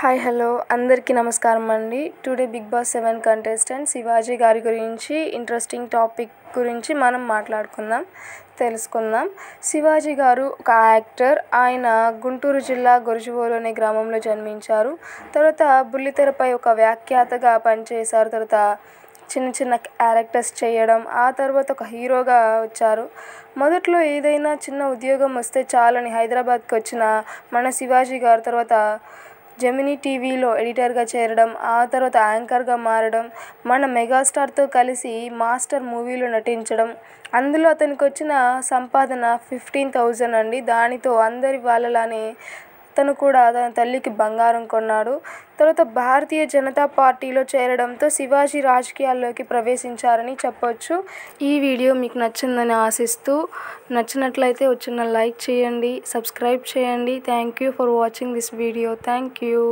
hi hello అందరికీ నమస్కారం అండి today big boss seven contestant Shivaji గారి గురించి ఇంట్రెస్టింగ్ టాపిక్ గురించి మనం మాట్లాడుకుందాం తెలుసుకుందాం శివాజీ గారు ఒక యాక్టర్ ఆయన గుంటూరు జిల్లా గొరుజువోలు అనే గ్రామంలో జన్మించారు తర్వాత బుల్లితెరపై ఒక వ్యాఖ్యాతగా పనిచేశారు తర్వాత చిన్న చిన్న క్యారెక్టర్స్ చేయడం ఆ తర్వాత ఒక హీరోగా వచ్చారు మొదట్లో ఏదైనా చిన్న ఉద్యోగం వస్తే చాలని హైదరాబాద్కి వచ్చిన మన శివాజీ గారు తర్వాత జెమినీ టీవీలో ఎడిటర్గా చేరడం ఆ తర్వాత యాంకర్గా మారడం మన మెగాస్టార్తో కలిసి మాస్టర్ మూవీలో నటించడం అందులో అతనికి వచ్చిన సంపాదన ఫిఫ్టీన్ థౌజండ్ అండి దానితో అందరి వాళ్ళలానే తను కూడా తన తల్లికి బంగారం కొన్నాడు తర్వాత భారతీయ జనతా పార్టీలో చేరడంతో శివాజీ రాజకీయాల్లోకి ప్రవేశించారని చెప్పొచ్చు ఈ వీడియో మీకు నచ్చిందని ఆశిస్తూ నచ్చినట్లయితే వచ్చిన లైక్ చేయండి సబ్స్క్రైబ్ చేయండి thank you for watching this video thank you